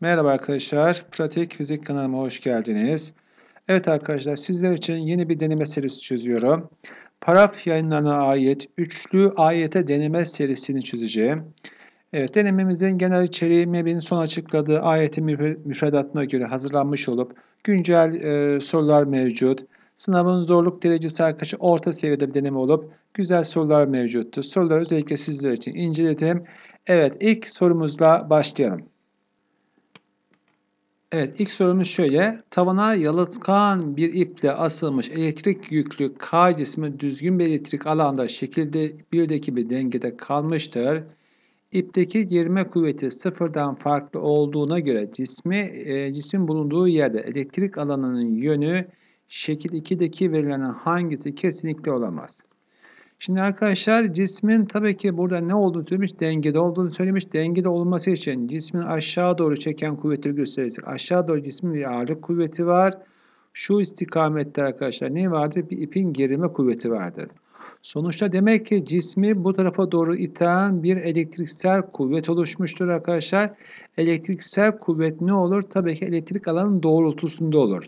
Merhaba arkadaşlar, Pratik Fizik kanalıma hoş geldiniz. Evet arkadaşlar, sizler için yeni bir deneme serisi çözüyorum. Paraf yayınlarına ait üçlü ayete deneme serisini çözeceğim. Evet, denememizin genel içeriği MEB'in son açıkladığı ayetin müfredatına göre hazırlanmış olup güncel e, sorular mevcut. Sınavın zorluk derecesi arkadaşlar orta seviyede bir deneme olup güzel sorular mevcuttu. Soruları özellikle sizler için inceledim. Evet, ilk sorumuzla başlayalım. Evet ilk sorumuz şöyle. Tavana yalıtkan bir iple asılmış elektrik yüklü K cismi düzgün bir elektrik alanda şekilde birdeki bir dengede kalmıştır. İpteki girme kuvveti sıfırdan farklı olduğuna göre cismi e, cismin bulunduğu yerde elektrik alanının yönü şekil 2'deki verilen hangisi kesinlikle olamaz. Şimdi arkadaşlar cismin tabii ki burada ne olduğunu söylemiş? Dengede olduğunu söylemiş. Dengede olması için cismin aşağı doğru çeken kuvveti gösterirsek. Aşağı doğru cismin bir ağırlık kuvveti var. Şu istikamette arkadaşlar ne vardır? Bir ipin gerilme kuvveti vardır. Sonuçta demek ki cismi bu tarafa doğru iten bir elektriksel kuvvet oluşmuştur arkadaşlar. Elektriksel kuvvet ne olur? Tabii ki elektrik alanın doğrultusunda olur.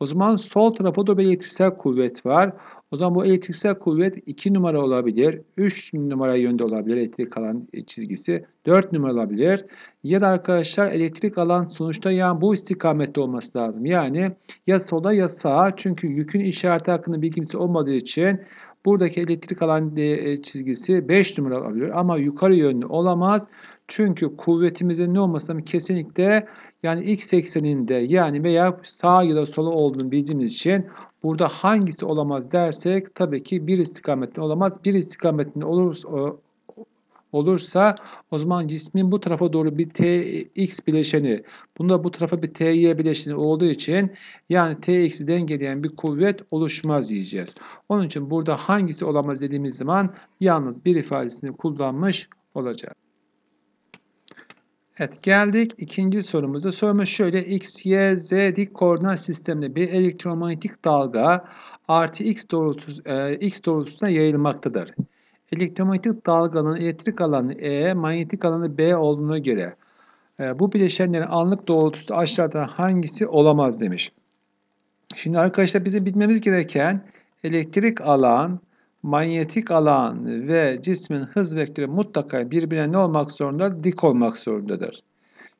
O zaman sol tarafa da bir elektriksel kuvvet var. O zaman bu elektriksel kuvvet 2 numara olabilir, 3 numara yönde olabilir elektrik alan e, çizgisi, 4 numara olabilir. Ya da arkadaşlar elektrik alan sonuçta yani bu istikamette olması lazım. Yani ya sola ya sağa çünkü yükün işareti hakkında bilgimiz olmadığı için buradaki elektrik alan e, e, çizgisi 5 numara olabilir ama yukarı yönlü olamaz. Çünkü kuvvetimizin ne olmasam kesinlikle yani x ekseninde yani veya sağ ya da sola olduğunu bildiğimiz için Burada hangisi olamaz dersek tabii ki bir istikametli olamaz. Bir istikametli olursa, e, olursa o zaman cismin bu tarafa doğru bir Tx bileşeni, bunda bu tarafa bir Ty bileşeni olduğu için yani Tx'i dengeleyen bir kuvvet oluşmaz diyeceğiz. Onun için burada hangisi olamaz dediğimiz zaman yalnız bir ifadesini kullanmış olacağız. Evet geldik ikinci sorumuza. Sorumuz şöyle x, y, z dik koordinat sisteminde bir elektromanyetik dalga artı x, doğrultus, e, x doğrultusuna yayılmaktadır. Elektromanyetik dalganın elektrik alanı E, manyetik alanı B olduğuna göre e, bu bileşenlerin anlık doğrultusu aşağıdan hangisi olamaz demiş. Şimdi arkadaşlar bizim bilmemiz gereken elektrik alan manyetik alan ve cismin hız vektörü mutlaka birbirine ne olmak zorunda Dik olmak zorundadır.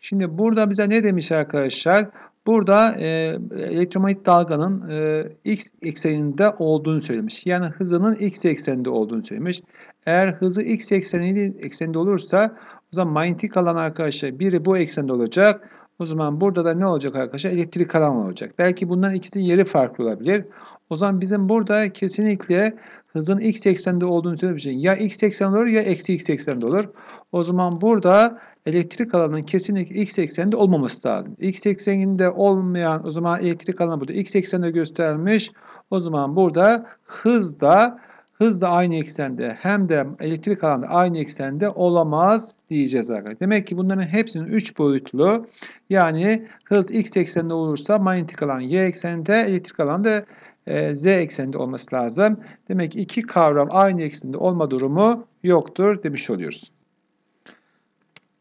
Şimdi burada bize ne demiş arkadaşlar? Burada e, elektromanyetik dalganın e, x ekseninde olduğunu söylemiş. Yani hızının x ekseninde olduğunu söylemiş. Eğer hızı x ekseninde, ekseninde olursa o zaman manyetik alan arkadaşlar biri bu eksende olacak. O zaman burada da ne olacak arkadaşlar? Elektrik alan olacak. Belki bunların ikisi yeri farklı olabilir. O zaman bizim burada kesinlikle hızın x eksende olduğunu söylemiştim. Ya x eksende olur ya eksi x eksende olur. O zaman burada elektrik alanının kesinlikle x ekseninde olmaması lazım. X ekseninde olmayan o zaman elektrik alanı burada x ekseninde göstermiş. O zaman burada hız da hız da aynı eksende hem de elektrik alanı aynı eksende olamaz diyeceğiz arkadaşlar. Demek ki bunların hepsinin 3 boyutlu yani hız x ekseninde olursa manyetik alan y ekseninde elektrik alanı. da ee, z ekseninde olması lazım. Demek ki iki kavram aynı ekseninde olma durumu yoktur demiş oluyoruz.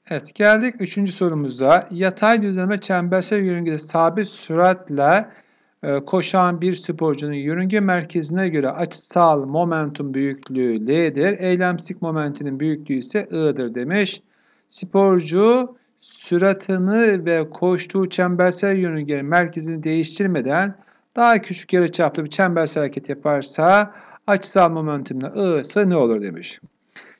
Evet geldik üçüncü sorumuza. Yatay düzleme çembersel yörüngede sabit süratle e, koşan bir sporcunun yörünge merkezine göre açısal momentum büyüklüğü L'dir. Eylemsik momentinin büyüklüğü ise I'dır demiş. Sporcu süratını ve koştuğu çembersel yörüngenin merkezini değiştirmeden daha küçük yarıçaplı bir çembersel hareket yaparsa açısal momentumla I'sı ne olur demiş.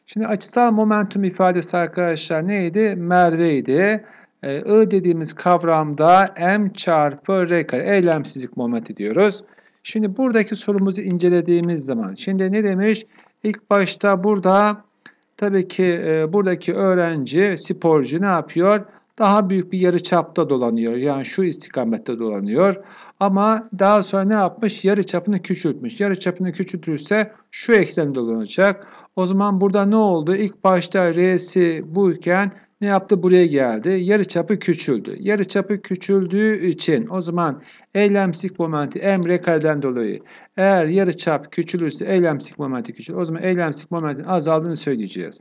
Şimdi açısal momentum ifadesi arkadaşlar neydi? Merve'ydi. E, I dediğimiz kavramda M çarpı R kare eylemsizlik momenti diyoruz. Şimdi buradaki sorumuzu incelediğimiz zaman şimdi ne demiş? İlk başta burada tabii ki e, buradaki öğrenci sporcu ne yapıyor? daha büyük bir yarı çapta dolanıyor. Yani şu istikamette dolanıyor. Ama daha sonra ne yapmış? Yarı çapını küçültmüş. Yarı çapını küçültürse şu eksen dolanacak. O zaman burada ne oldu? İlk başta R'si buyken ne yaptı? Buraya geldi. Yarı çapı küçüldü. Yarı çapı küçüldüğü için o zaman eylemsik momenti m r dolayı eğer yarı çap küçülürse eylemsik momenti küçülür. O zaman eylemsik momentin azaldığını söyleyeceğiz.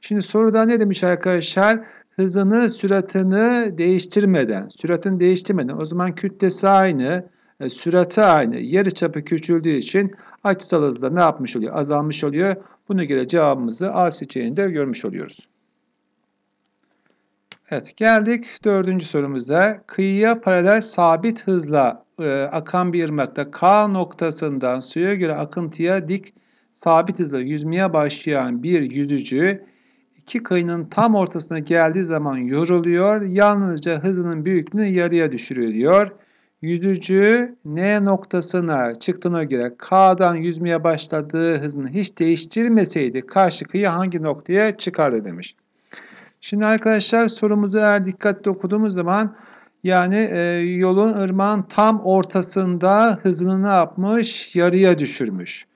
Şimdi soruda ne demiş arkadaşlar? hızını, süratını değiştirmeden, süratını değiştirmeden o zaman kütlesi aynı, e, sürati aynı, yarı çapı küçüldüğü için açısal hızda ne yapmış oluyor? Azalmış oluyor. Buna göre cevabımızı A seçeneğinde görmüş oluyoruz. Evet geldik dördüncü sorumuza. Kıyıya paralel sabit hızla e, akan bir ırmakta K noktasından suya göre akıntıya dik sabit hızla yüzmeye başlayan bir yüzücü iki kıyının tam ortasına geldiği zaman yoruluyor. Yalnızca hızının büyüklüğünü yarıya düşürüyor Yüzücü N noktasına çıktığına göre K'dan yüzmeye başladığı hızını hiç değiştirmeseydi karşı kıyı hangi noktaya çıkardı demiş. Şimdi arkadaşlar sorumuzu eğer dikkatli okuduğumuz zaman yani e, yolun ırmağın tam ortasında hızını ne yapmış? Yarıya düşürmüş.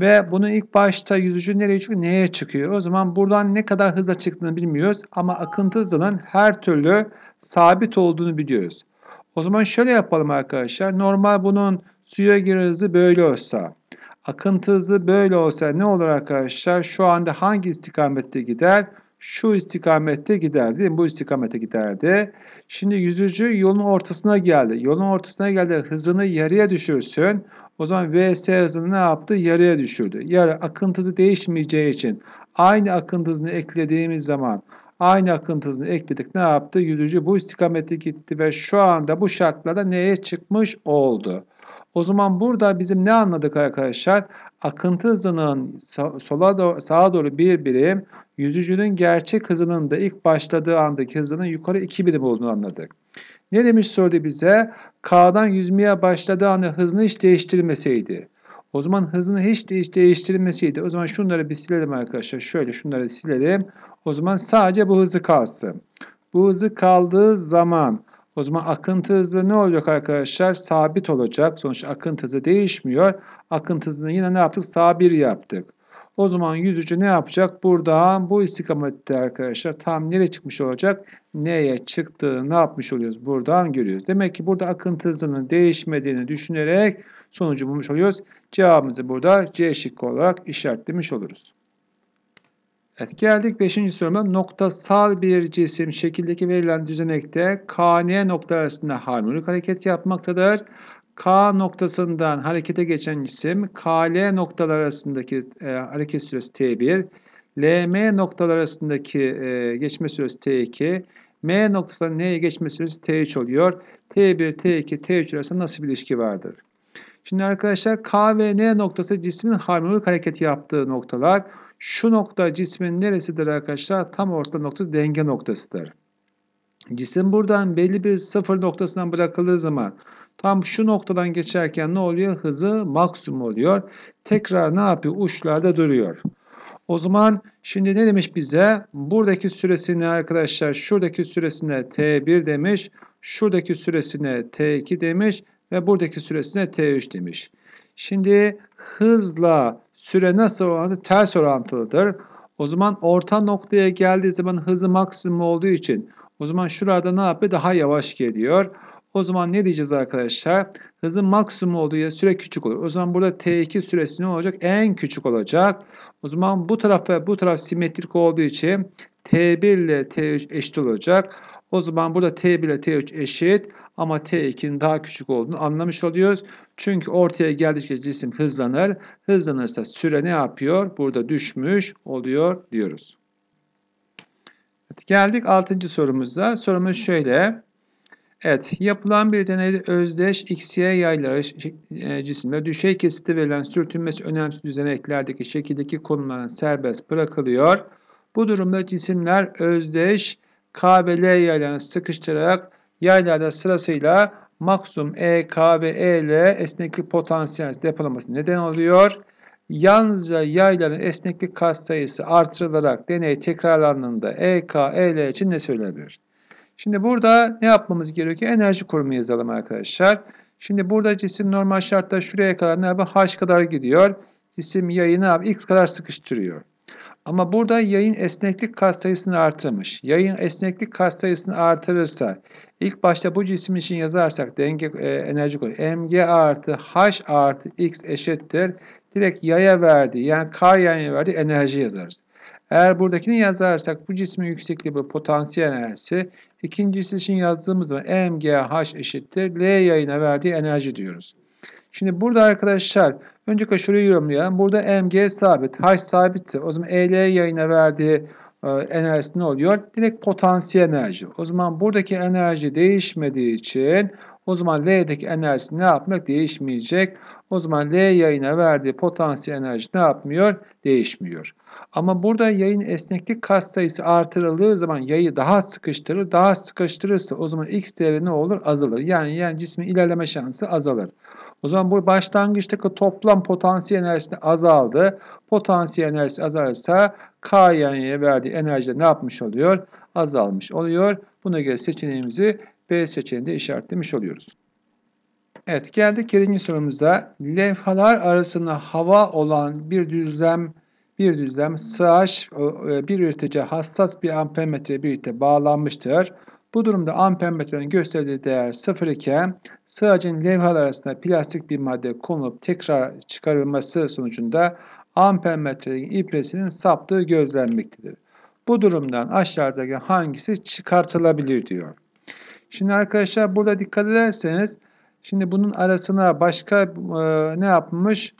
Ve bunu ilk başta yüzücü nereye çıkıyor, neye çıkıyor? O zaman buradan ne kadar hızla çıktığını bilmiyoruz ama akıntı hızının her türlü sabit olduğunu biliyoruz. O zaman şöyle yapalım arkadaşlar. Normal bunun suya girer hızı böyle olsa, akıntı hızı böyle olsa ne olur arkadaşlar? Şu anda hangi istikamette gider? Şu istikamette gider değil Bu istikamette giderdi. Şimdi yüzücü yolun ortasına geldi. Yolun ortasına geldi. Hızını yarıya düşürsün. O zaman VS hızını ne yaptı? Yarıya düşürdü. Yarı akıntı hızı değişmeyeceği için aynı akıntı hızını eklediğimiz zaman aynı akıntı hızını ekledik. Ne yaptı? Yüzücü bu istikamete gitti ve şu anda bu şartlarda neye çıkmış oldu. O zaman burada bizim ne anladık arkadaşlar? Akıntı hızının sola doğru, sağa doğru bir birim, yüzücünün gerçek hızının da ilk başladığı andaki hızının yukarı iki birim olduğunu anladık. Ne demiş soruda bize? K'dan yüzmeye başladığı anda hızını hiç değiştirmeseydi. O zaman hızını hiç değiş değiştirmeseydi. O zaman şunları bir silelim arkadaşlar. Şöyle şunları silelim. O zaman sadece bu hızı kalsın. Bu hızı kaldığı zaman o zaman akıntı hızı ne olacak arkadaşlar? Sabit olacak. Sonuçta akıntı hızı değişmiyor. Akıntı hızını yine ne yaptık? Sabir yaptık. O zaman yüzücü ne yapacak? Buradan bu istikamette arkadaşlar tam nereye çıkmış olacak? Neye çıktığını ne yapmış oluyoruz? Buradan görüyoruz. Demek ki burada akıntı hızının değişmediğini düşünerek sonucu bulmuş oluyoruz. Cevabımızı burada C şıkkı olarak işaretlemiş oluruz. Evet geldik 5. soruma. Noktasal bir cisim şekildeki verilen düzenekte KN noktalar arasında harmonik hareket yapmaktadır. K noktasından harekete geçen cisim KL noktalar arasındaki e, hareket süresi T1, LM noktalar arasındaki e, geçme süresi T2, M noktasından N'ye geçme süresi T3 oluyor. T1, T2, T3 arasında nasıl bir ilişki vardır? Şimdi arkadaşlar K ve N noktası cismin harmonik hareket yaptığı noktalar. Şu nokta cismin neresidir arkadaşlar? Tam orta noktası denge noktasıdır. Cisim buradan belli bir sıfır noktasından bırakıldığı zaman Tam şu noktadan geçerken ne oluyor? Hızı maksimum oluyor. Tekrar ne yapıyor? Uçlarda duruyor. O zaman şimdi ne demiş bize? Buradaki süresini arkadaşlar şuradaki süresine T1 demiş. Şuradaki süresine T2 demiş. Ve buradaki süresine T3 demiş. Şimdi hızla süre nasıl orantılı? Ters orantılıdır. O zaman orta noktaya geldiği zaman hızı maksimum olduğu için o zaman şurada ne yapıyor? Daha yavaş geliyor. O zaman ne diyeceğiz arkadaşlar? Hızın maksimum olduğu yer süre küçük olur. O zaman burada T2 süresi ne olacak? En küçük olacak. O zaman bu taraf ve bu taraf simetrik olduğu için T1 ile T3 eşit olacak. O zaman burada T1 ile T3 eşit ama T2'nin daha küçük olduğunu anlamış oluyoruz. Çünkü ortaya geldikçe cisim hızlanır. Hızlanırsa süre ne yapıyor? Burada düşmüş oluyor diyoruz. Evet, geldik 6. sorumuza. Sorumuz şöyle. Evet, yapılan bir deneyde özdeş XY yayları e, cisimde düşey kesiti verilen sürtünmesi önemsiz düzeneklerdeki şekildeki konumlarına serbest bırakılıyor. Bu durumda cisimler özdeş K ve L yaylarını sıkıştırarak yaylarda sırasıyla maksimum E, K ve E ile esneklik potansiyel depolaması neden oluyor. Yalnızca yayların esneklik kat sayısı artırılarak deney tekrarlandığında E, K, E, L için ne söylenir? Şimdi burada ne yapmamız gerekiyor? Enerji kurumu yazalım arkadaşlar. Şimdi burada cisim normal şartta şuraya kadar ne yapıyor? H kadar gidiyor. Cisim yayı ne yapıyor? X kadar sıkıştırıyor. Ama burada yayın esneklik katsayısını artırmış. Yayın esneklik katsayısını artırırsa ilk başta bu cisim için yazarsak denge e, enerji koy. Mg artı H artı X eşittir. Direkt yaya verdi. Yani K yayını verdi enerji yazarız. Eğer buradakini yazarsak bu cismin yüksekliği bu potansiyel enerjisi. İkincisi için yazdığımız zaman EMGH eşittir. L yayına verdiği enerji diyoruz. Şimdi burada arkadaşlar önce şurayı yorumlayalım. Burada mg sabit, H sabitse o zaman EL yayına verdiği e, enerjisi ne oluyor? Direkt potansiyel enerji. O zaman buradaki enerji değişmediği için o zaman L'deki enerjisi ne yapmak? Değişmeyecek. O zaman L yayına verdiği potansiyel enerji ne yapmıyor? Değişmiyor. Ama burada yayın esneklik kas sayısı artırıldığı zaman yayı daha sıkıştırır. Daha sıkıştırırsa o zaman x değeri ne olur? Azalır. Yani yani cismin ilerleme şansı azalır. O zaman bu başlangıçtaki toplam potansiyel enerjisi azaldı. Potansiyel enerjisi azalırsa K yayına verdiği enerji ne yapmış oluyor? Azalmış oluyor. Buna göre seçeneğimizi B seçeneğinde işaretlemiş oluyoruz. Evet geldik 7. sorumuzda. Levhalar arasında hava olan bir düzlem bir düzlem SH e, bir üretici hassas bir ampermetre birlikte bağlanmıştır. Bu durumda ampermetrenin gösterdiği değer 0 iken sığacın levhalar arasında plastik bir madde konulup tekrar çıkarılması sonucunda ampermetrenin iplesinin saptığı gözlenmektedir. Bu durumdan aşağıdaki hangisi çıkartılabilir diyor. Şimdi arkadaşlar burada dikkat ederseniz şimdi bunun arasına başka e, ne yapmış?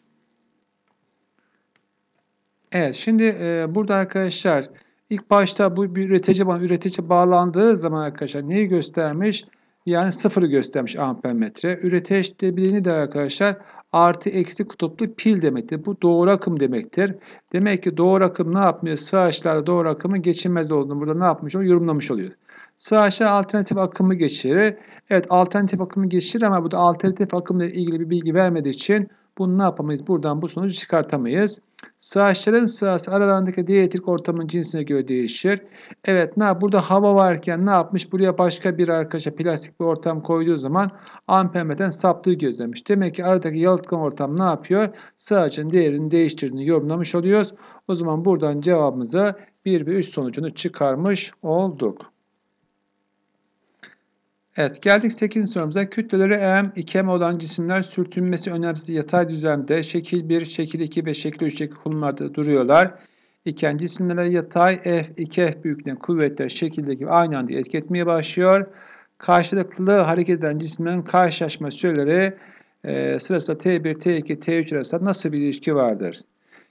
Evet şimdi e, burada arkadaşlar ilk başta bu bir üretici, üretici bağlandığı zaman arkadaşlar neyi göstermiş? Yani sıfırı göstermiş ampermetre. Üreteştirebildiğini de arkadaşlar artı eksi kutuplu pil demektir. Bu doğru akım demektir. Demek ki doğru akım ne yapmıyor? Sığaçlarda doğru akımı geçilmez olduğunu burada ne yapmış o Yorumlamış oluyor. Sığaçlar alternatif akımı geçirir. Evet alternatif akımı geçirir ama burada alternatif akımla ilgili bir bilgi vermediği için bunu ne yapamayız? Buradan bu sonucu çıkartamayız. Sığaçların sığası aralarındaki diyetrik ortamın cinsine göre değişir. Evet ne burada hava varken ne yapmış? Buraya başka bir arkadaşa plastik bir ortam koyduğu zaman ampermeten saptığı gözlemiş. Demek ki aradaki yalıtkan ortam ne yapıyor? Sığacın değerini değiştirdiğini yorumlamış oluyoruz. O zaman buradan cevabımızı 1 ve 3 sonucunu çıkarmış olduk. Evet geldik 8. sorumuza. Kütleleri m 2M olan cisimler sürtünmesi önerisi yatay düzlemde şekil 1, şekil 2 ve şekil 3'teki konumlarda duruyorlar. İken cisimlere yatay F, 2F büyüklüğünde kuvvetler şekildeki aynı anda etki etmeye başlıyor. Karşılıklı hareket eden cisimlerin karşılaşma süreleri e, sırasında T1, T2, T3 arasında nasıl bir ilişki vardır?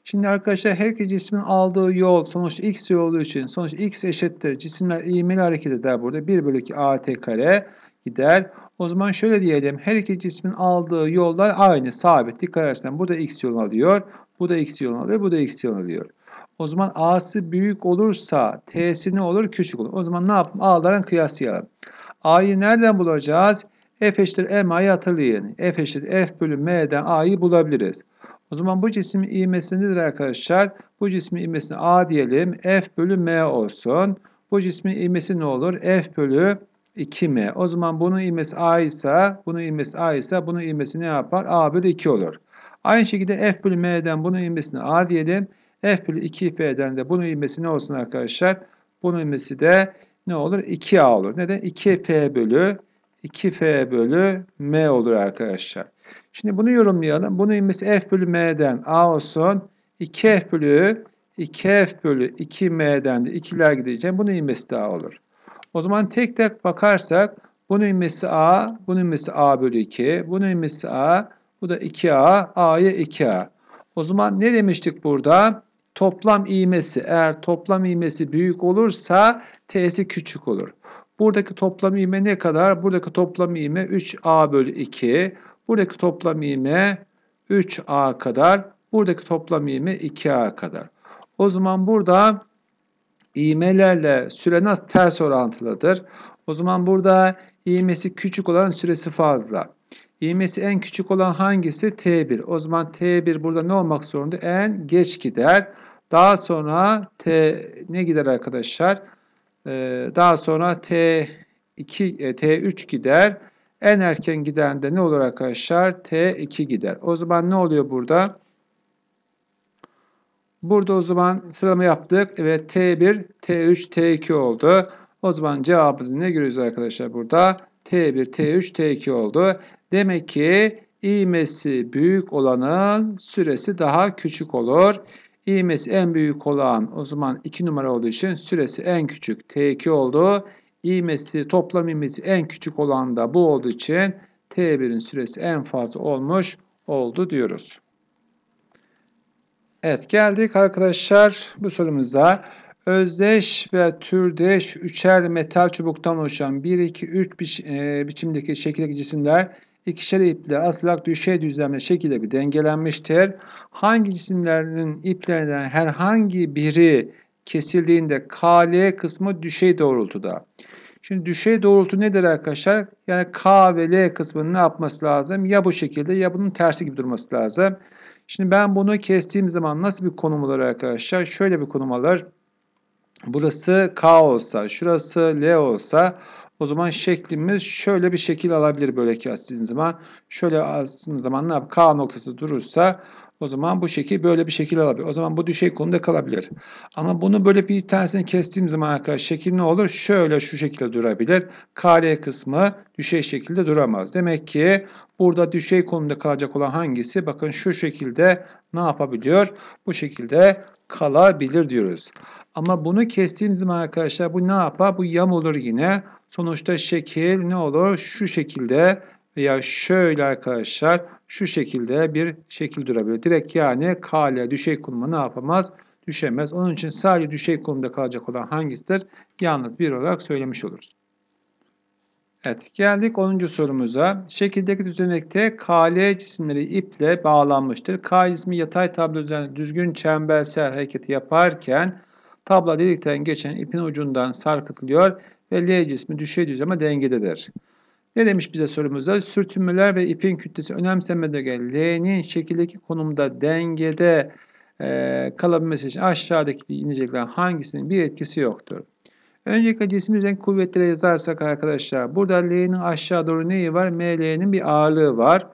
Şimdi arkadaşlar her iki cismin aldığı yol sonuç x olduğu için sonuç x eşittir. Cisimler ivmeli hareket eder burada. 1 bölü 2 at kare gider. O zaman şöyle diyelim. Her iki cismin aldığı yollar aynı sabit. Dikkat edersen bu da x yolunu alıyor. Bu da x yolunu alıyor. Bu da x yolunu alıyor. O zaman a'sı büyük olursa t'si ne olur? Küçük olur. O zaman ne yapalım? A'ların kıyaslayalım. A'yı nereden bulacağız? F eşittir m a'yı hatırlayın. F eşittir F bölü M'den A'yı bulabiliriz. O zaman bu cismin ivmesi nedir arkadaşlar? Bu cismin ivmesini A diyelim. F bölü M olsun. Bu cismin ivmesi ne olur? F bölü 2M. O zaman bunun ivmesi A ise, bunun ivmesi A ise bunun ivmesi ne yapar? A bölü 2 olur. Aynı şekilde F bölü M'den bunun ivmesini A diyelim. F bölü 2F'den de bunun ivmesi ne olsun arkadaşlar? Bunun ivmesi de ne olur? 2A olur. Neden? 2F bölü 2F bölü M olur arkadaşlar. Şimdi bunu yorumlayalım. Bunun ilmesi f bölü m'den a olsun. 2f bölü 2f bölü 2m'den de 2'ler gideceğim. Bunun ilmesi de a olur. O zaman tek tek bakarsak bunun ilmesi a, bunun ilmesi a bölü 2, bunun ilmesi a, bu da 2a, a'ya 2a. O zaman ne demiştik burada? Toplam iğmesi eğer toplam iğmesi büyük olursa t'si küçük olur. Buradaki toplam iğme ne kadar? Buradaki toplam iğme 3a bölü 2. Buradaki toplam iğme 3A kadar. Buradaki toplam iğme 2A kadar. O zaman burada iğmelerle süre nasıl ters orantılıdır? O zaman burada iğmesi küçük olan süresi fazla. İğmesi en küçük olan hangisi? T1. O zaman T1 burada ne olmak zorunda? En geç gider. Daha sonra T ne gider arkadaşlar? Ee, daha sonra T2, e, T3 gider. En erken giden de ne olur arkadaşlar? T2 gider. O zaman ne oluyor burada? Burada o zaman sıralama yaptık ve evet, T1, T3, T2 oldu. O zaman cevabımız ne görüyoruz arkadaşlar burada? T1, T3, T2 oldu. Demek ki iğmesi büyük olanın süresi daha küçük olur. İğmesi en büyük olan o zaman 2 numara olduğu için süresi en küçük T2 oldu. İğmesi, toplam iğmesi en küçük olan da bu olduğu için T1'in süresi en fazla olmuş oldu diyoruz. Evet geldik arkadaşlar bu sorumuza. Özdeş ve türdeş üçer metal çubuktan oluşan 1, 2, 3 biçimdeki şekildeki cisimler ikişer iple asılak düşey düzlemle şekilde bir dengelenmiştir. Hangi cisimlerin iplerinden herhangi biri kesildiğinde KL kısmı düşey doğrultuda. Şimdi düşey doğrultu nedir arkadaşlar? Yani K ve L kısmının ne yapması lazım? Ya bu şekilde ya bunun tersi gibi durması lazım. Şimdi ben bunu kestiğim zaman nasıl bir konum olur arkadaşlar? Şöyle bir konum alır. Burası K olsa, şurası L olsa o zaman şeklimiz şöyle bir şekil alabilir böyle kestiğim zaman. Şöyle astığım zaman ne yap? K noktası durursa o zaman bu şekil böyle bir şekil alabilir. O zaman bu düşey konuda kalabilir. Ama bunu böyle bir tanesini kestiğim zaman arkadaşlar şekil ne olur? Şöyle şu şekilde durabilir. KL kısmı düşey şekilde duramaz. Demek ki burada düşey konuda kalacak olan hangisi? Bakın şu şekilde ne yapabiliyor? Bu şekilde kalabilir diyoruz. Ama bunu kestiğim zaman arkadaşlar bu ne yapar? Bu yam olur yine. Sonuçta şekil ne olur? Şu şekilde veya şöyle arkadaşlar şu şekilde bir şekil durabilir. Direkt yani kale düşey konuma ne yapamaz? Düşemez. Onun için sadece düşey konumda kalacak olan hangisidir? Yalnız bir olarak söylemiş oluruz. Evet, geldik 10. sorumuza. Şekildeki düzenekte KL cisimleri iple bağlanmıştır. K cismi yatay tablo üzerinde düzgün çembersel hareketi yaparken tabla delikten geçen ipin ucundan sarkıtılıyor ve L cismi düşey düzeme dengededir. Ne demiş bize sorumuzda? Sürtünmeler ve ipin kütlesi önemsenmede gel. L'nin şekildeki konumda dengede e, kalabilmesi için aşağıdaki incelikler hangisinin bir etkisi yoktur? Öncelikle cisim üzerindeki kuvvetlere yazarsak arkadaşlar burada L'nin aşağı doğru neyi var? ML'nin bir ağırlığı var.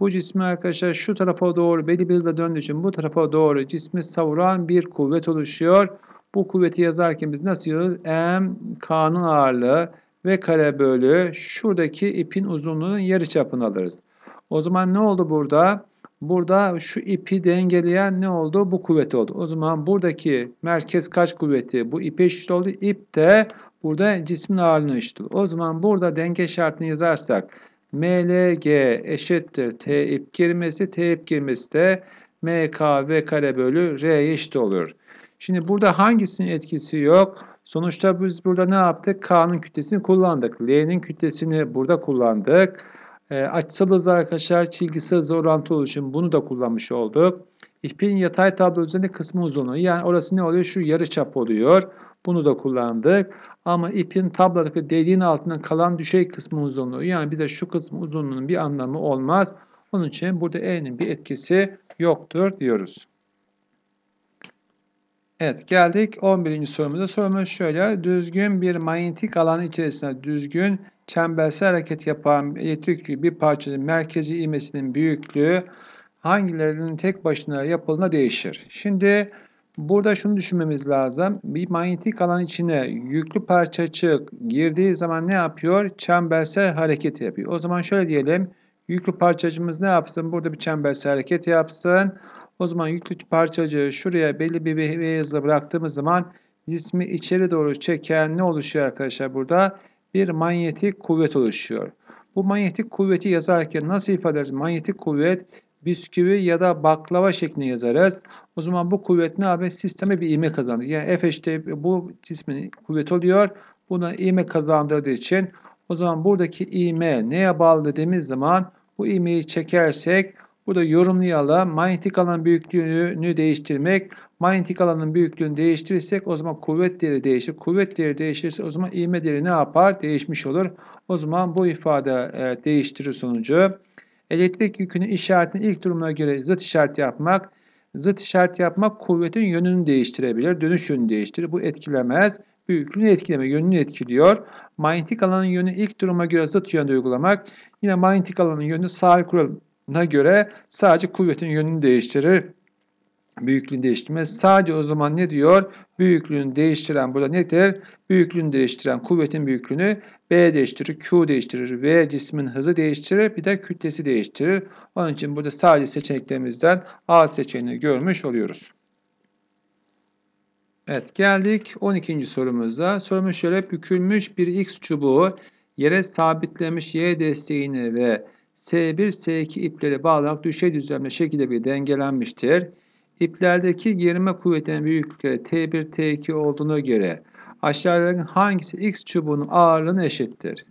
Bu cismi arkadaşlar şu tarafa doğru belli bir hızla döndüğü için bu tarafa doğru cismi savuran bir kuvvet oluşuyor. Bu kuvveti yazarken biz nasıl yazıyoruz? M, K'nın ağırlığı. V kare bölü şuradaki ipin uzunluğunun yarı çapını alırız. O zaman ne oldu burada? Burada şu ipi dengeleyen ne oldu? Bu kuvvet oldu. O zaman buradaki merkez kaç kuvveti? Bu ipe eşit oldu. İp de burada cismin ağırlığına eşit oldu. O zaman burada denge şartını yazarsak MLG eşittir T ip girmesi. T ip girmesi de v kare bölü R'ye eşit olur. Şimdi burada hangisinin etkisi yok? Sonuçta biz burada ne yaptık? K'nın kütlesini kullandık. L'nin kütlesini burada kullandık. E, açısal hızı arkadaşlar çizgisel hızı orantı oluşum bunu da kullanmış olduk. İpin yatay tablo üzerinde kısmı uzunluğu yani orası ne oluyor? Şu yarı çap oluyor. Bunu da kullandık. Ama ipin tablodaki deliğin altından kalan düşey kısmı uzunluğu yani bize şu kısmı uzunluğunun bir anlamı olmaz. Onun için burada E'nin bir etkisi yoktur diyoruz. Evet geldik 11. sorumuza. Sorumuz şöyle. Düzgün bir manyetik alan içerisinde düzgün çembersel hareket yapan elektrik bir parçanın merkezi ivmesinin büyüklüğü hangilerinin tek başına yapılına değişir. Şimdi burada şunu düşünmemiz lazım. Bir manyetik alan içine yüklü parçacık girdiği zaman ne yapıyor? Çembersel hareket yapıyor. O zaman şöyle diyelim. Yüklü parçacığımız ne yapsın? Burada bir çembersel hareket yapsın. O zaman yüklü parçacığı şuraya belli bir hızla bıraktığımız zaman cismi içeri doğru çeken ne oluşuyor arkadaşlar burada? Bir manyetik kuvvet oluşuyor. Bu manyetik kuvveti yazarken nasıl ifade ederiz? Manyetik kuvvet bisküvi ya da baklava şeklinde yazarız. O zaman bu kuvvet ne abi? Sisteme bir ivme kazanır. Yani F işte bu cismin kuvvet oluyor. Buna ivme kazandırdığı için o zaman buradaki ivme neye bağlı dediğimiz zaman bu ivmeyi çekersek Burada yorumlayalım. Manyetik alan büyüklüğünü değiştirmek. Manyetik alanın büyüklüğünü değiştirirsek o zaman kuvvet değeri değişir. Kuvvet değeri değişirse o zaman ivme değeri ne yapar? Değişmiş olur. O zaman bu ifade e, değiştirir sonucu. Elektrik yükünün işaretini ilk durumuna göre zıt işaret yapmak. Zıt işaret yapmak kuvvetin yönünü değiştirebilir. Dönüş yönünü değiştirir. Bu etkilemez. Büyüklüğünü etkileme yönünü etkiliyor. Manyetik alanın yönü ilk duruma göre zıt yönde uygulamak. Yine manyetik alanın yönü sağ kuralım na göre sadece kuvvetin yönünü değiştirir. Büyüklüğünü değiştirmez. Sadece o zaman ne diyor? Büyüklüğünü değiştiren burada nedir? Büyüklüğünü değiştiren kuvvetin büyüklüğünü B değiştirir, Q değiştirir, V cismin hızı değiştirir, bir de kütlesi değiştirir. Onun için burada sadece seçeneklerimizden A seçeneğini görmüş oluyoruz. Evet geldik 12. sorumuza. Sorumuz şöyle bükülmüş bir X çubuğu yere sabitlemiş Y desteğini ve S1, S2 ipleri bağlanarak düşey düzlemde şekilde bir dengelenmiştir. İplerdeki gerime kuvvetinin büyüklükleri T1, T2 olduğuna göre aşağıdaki hangisi X çubuğunun ağırlığına eşittir?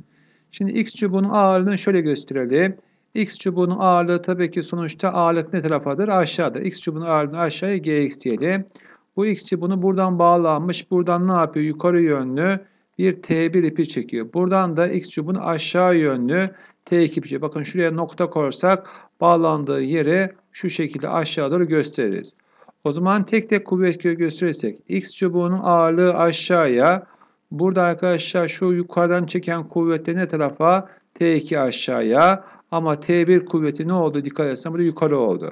Şimdi X çubuğunun ağırlığını şöyle gösterelim. X çubuğunun ağırlığı tabii ki sonuçta ağırlık ne tarafadır? Aşağıdır. X çubuğunun ağırlığını aşağıya Gx diyelim. Bu X çubuğunu buradan bağlanmış. Buradan ne yapıyor? Yukarı yönlü bir T1 ipi çekiyor. Buradan da X çubuğunu aşağı yönlü t takipçi. Bakın şuraya nokta koyarsak bağlandığı yeri şu şekilde aşağı doğru gösteririz. O zaman tek tek kuvvet gösterirsek x çubuğunun ağırlığı aşağıya burada arkadaşlar şu yukarıdan çeken kuvvetle ne tarafa? T2 aşağıya ama T1 kuvveti ne oldu? Dikkat edersen burada yukarı oldu.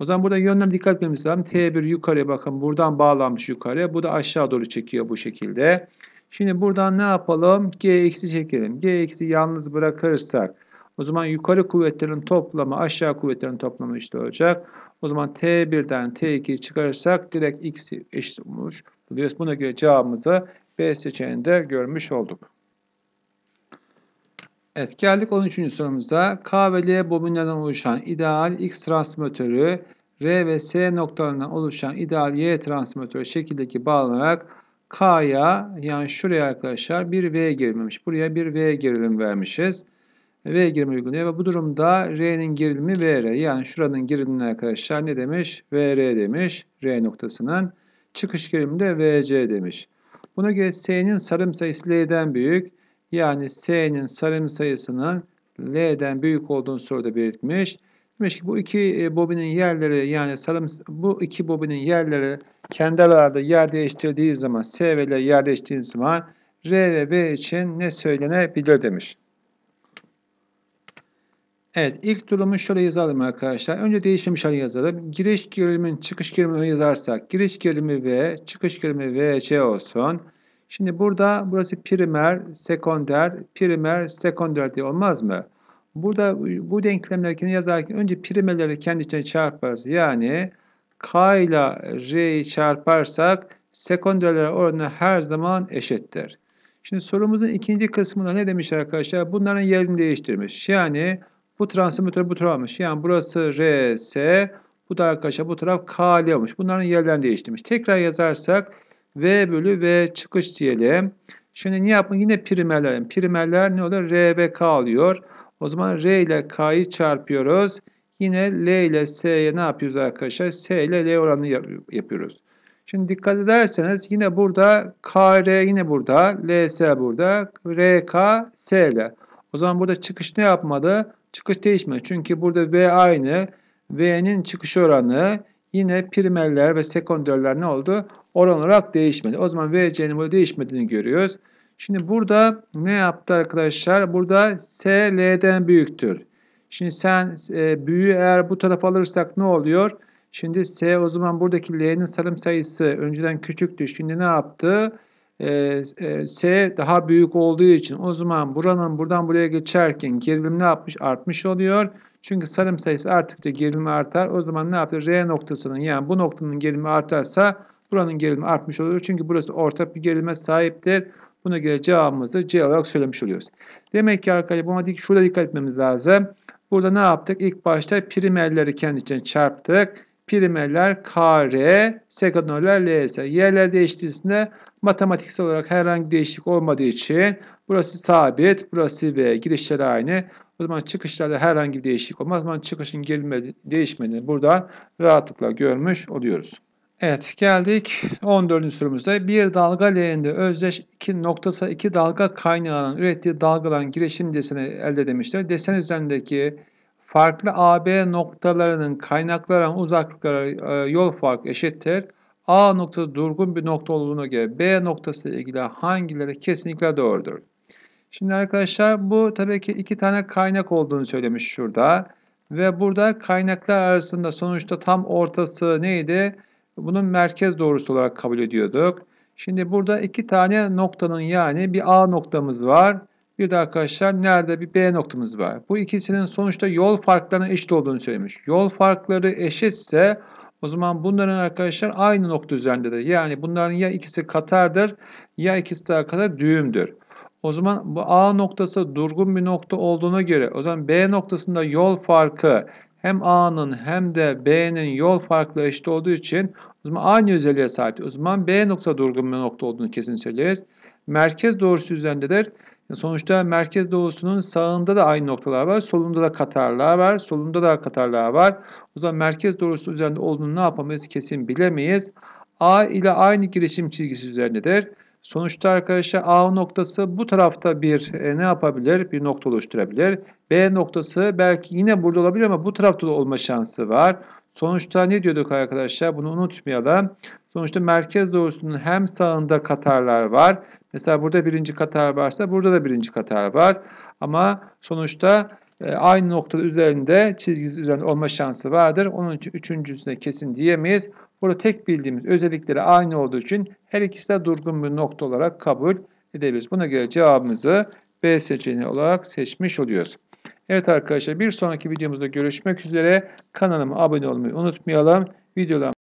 O zaman burada yönlerine dikkat etmemiz lazım. T1 yukarıya bakın buradan bağlanmış yukarıya. Bu da aşağı doğru çekiyor bu şekilde. Şimdi buradan ne yapalım? G eksi çekelim. G eksi yalnız bırakırsak o zaman yukarı kuvvetlerin toplamı aşağı kuvvetlerin toplamı işte olacak. O zaman T1'den T2'yi çıkarırsak direkt X eşit olmuş. Biliyoruz. Buna göre cevabımızı B seçeneğinde görmüş olduk. Evet geldik 13. sorumuza. K ve L bobinlerden oluşan ideal X transmitörü R ve S noktalarından oluşan ideal Y transmitörü şekildeki bağlanarak K'ya yani şuraya arkadaşlar bir V girilmemiş. Buraya bir V gerilim vermişiz. V gerilimi uyguluyor ve bu durumda R'nin gerilimi VR. Yani şuranın gerilimi arkadaşlar ne demiş? VR demiş. R noktasının. Çıkış gerilimi de VC demiş. Buna göre S'nin sarım sayısı L'den büyük. Yani S'nin sarım sayısının L'den büyük olduğunu soruda belirtmiş. Demiş ki bu iki e, bobinin yerleri yani sarım bu iki bobinin yerleri kendi aralarında yer değiştirdiği zaman S ve L yer değiştirdiği zaman R ve B için ne söylenebilir demiş. Evet ilk durumu şöyle yazalım arkadaşlar. Önce değişim işareti yazalım. Giriş gerilimin çıkış gerilimini yazarsak giriş gerilimi V, çıkış gerilimi VC olsun. Şimdi burada burası primer, sekonder, primer, sekonder diye olmaz mı? Burada bu denklemlerini yazarken önce primerleri kendi içine çarparız. Yani K ile R'yi çarparsak sekonderler oranı her zaman eşittir. Şimdi sorumuzun ikinci kısmında ne demiş arkadaşlar? Bunların yerini değiştirmiş. Yani bu transformatör bu tarafa almış. Yani burası RS, bu da arkadaşlar bu taraf KL olmuş. Bunların yerlerini değiştirmiş. Tekrar yazarsak V bölü V çıkış diyelim. Şimdi ne yapın? Yine primerler. Yani primerler ne olur? R ve K alıyor. O zaman R ile K'yı çarpıyoruz. Yine L ile S'ye ne yapıyoruz arkadaşlar? S ile L oranını yapıyoruz. Şimdi dikkat ederseniz yine burada KR yine burada, LS burada, RK, SL. O zaman burada çıkış ne yapmadı? Çıkış değişmiyor. Çünkü burada V aynı. V'nin çıkış oranı yine primerler ve sekonderler ne oldu? Oran olarak değişmedi. O zaman VC'nin burada değişmediğini görüyoruz. Şimdi burada ne yaptı arkadaşlar? Burada S L'den büyüktür. Şimdi sen e, büyüğü eğer bu tarafa alırsak ne oluyor? Şimdi S o zaman buradaki L'nin sarım sayısı önceden küçüktü. Şimdi ne yaptı? Ee, e, S daha büyük olduğu için o zaman buranın buradan buraya geçerken gerilim ne yapmış? Artmış oluyor. Çünkü sarım sayısı arttıkça gerilimi artar. O zaman ne yapıyor? R noktasının yani bu noktanın gerilimi artarsa buranın gerilimi artmış oluyor. Çünkü burası ortak bir gerilime sahiptir. Buna göre cevabımızı C olarak söylemiş oluyoruz. Demek ki arkadaşlar buna şurada dikkat etmemiz lazım. Burada ne yaptık? İlk başta primelleri kendi için çarptık primerler KR, sekondörler LS. Yerler değiştiğinde matematiksel olarak herhangi değişiklik olmadığı için burası sabit, burası ve girişler aynı. O zaman çıkışlarda herhangi bir değişiklik olmaz. O zaman çıkışın gelme, değişmediğini burada rahatlıkla görmüş oluyoruz. Evet geldik 14. sorumuzda. Bir dalga leğende özdeş iki noktası iki dalga kaynağının ürettiği dalgaların girişim deseni elde demişler. Desen üzerindeki farklı AB noktalarının kaynaklara uzaklıkları e, yol farkı eşittir. A noktası durgun bir nokta olduğuna göre B noktası ile ilgili hangileri kesinlikle doğrudur. Şimdi arkadaşlar bu tabii ki iki tane kaynak olduğunu söylemiş şurada. Ve burada kaynaklar arasında sonuçta tam ortası neydi? Bunun merkez doğrusu olarak kabul ediyorduk. Şimdi burada iki tane noktanın yani bir A noktamız var bir de arkadaşlar nerede bir B noktamız var. Bu ikisinin sonuçta yol farklarının eşit olduğunu söylemiş. Yol farkları eşitse o zaman bunların arkadaşlar aynı nokta üzerindedir. Yani bunların ya ikisi katardır ya ikisi de arkadaşlar düğümdür. O zaman bu A noktası durgun bir nokta olduğuna göre o zaman B noktasında yol farkı hem A'nın hem de B'nin yol farkları eşit olduğu için o zaman aynı özelliğe sahip. O zaman B noktası durgun bir nokta olduğunu kesin söyleriz. Merkez doğrusu üzerindedir. Sonuçta merkez doğusunun sağında da aynı noktalar var. Solunda da Katarlar var. Solunda da Katarlar var. O zaman merkez doğrusu üzerinde olduğunu ne yapamayız kesin bilemeyiz. A ile aynı girişim çizgisi üzerindedir. Sonuçta arkadaşlar A noktası bu tarafta bir e, ne yapabilir? Bir nokta oluşturabilir. B noktası belki yine burada olabilir ama bu tarafta da olma şansı var. Sonuçta ne diyorduk arkadaşlar? Bunu unutmayalım. Sonuçta merkez doğrusunun hem sağında katarlar var. Mesela burada birinci katar varsa burada da birinci katar var. Ama sonuçta e, aynı noktada üzerinde çizgisi üzerinde olma şansı vardır. Onun için üçüncüsüne kesin diyemeyiz. Burada tek bildiğimiz özellikleri aynı olduğu için her ikisi de durgun bir nokta olarak kabul edebiliriz. Buna göre cevabımızı B seçeneği olarak seçmiş oluyoruz. Evet arkadaşlar bir sonraki videomuzda görüşmek üzere. Kanalıma abone olmayı unutmayalım. Videolarımı